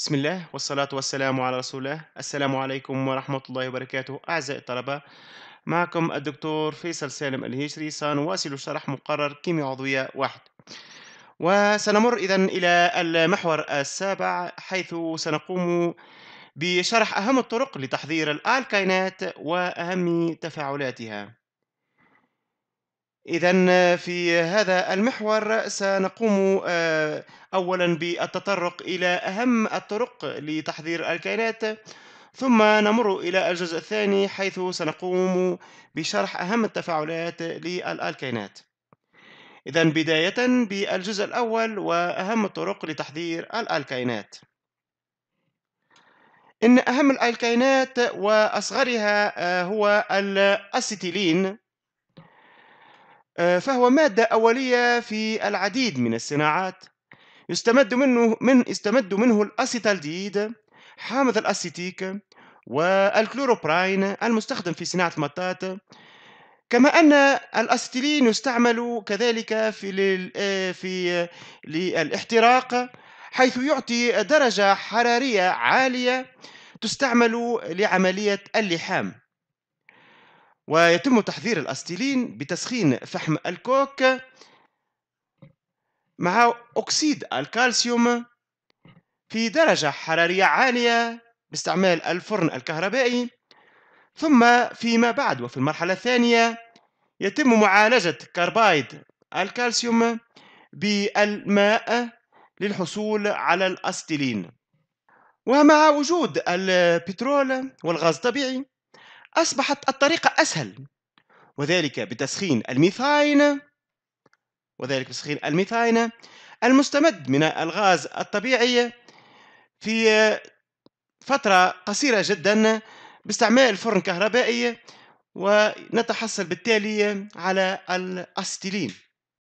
بسم الله والصلاة والسلام على رسول الله السلام عليكم ورحمة الله وبركاته أعزائي الطلبة معكم الدكتور فيصل سالم الهجري سنواصل شرح مقرر كيمياء عضوية واحد وسنمر إذا إلى المحور السابع حيث سنقوم بشرح أهم الطرق لتحضير الألكاينات وأهم تفاعلاتها إذا في هذا المحور سنقوم آه، أولا بالتطرق إلى أهم الطرق لتحضير الكائنات ثم نمر إلى الجزء الثاني حيث سنقوم بشرح أهم التفاعلات للكائنات إذا بداية بالجزء الأول وأهم الطرق لتحضير الكائنات إن أهم الكائنات وأصغرها آه، هو الأسيتيلين آه، فهو مادة أولية في العديد من الصناعات يستمد منه من يستمد منه الأسيتالديد حامض الأسيتيك والكلوروبراين المستخدم في صناعة المطاط كما أن الأسيتيلين يستعمل كذلك في آه، في آه، للاحتراق حيث يعطي درجة حرارية عالية تستعمل لعملية اللحام ويتم تحضير الأستيلين بتسخين فحم الكوك مع أكسيد الكالسيوم في درجة حرارية عالية باستعمال الفرن الكهربائي ثم فيما بعد وفي المرحلة الثانية يتم معالجة كربايد الكالسيوم بالماء للحصول على الأستيلين ومع وجود البترول والغاز الطبيعي أصبحت الطريقة أسهل وذلك بتسخين الميثاين وذلك بتسخين الميثاين المستمد من الغاز الطبيعي في فترة قصيرة جدا باستعمال فرن كهربائي ونتحصل بالتالي على الأستيلين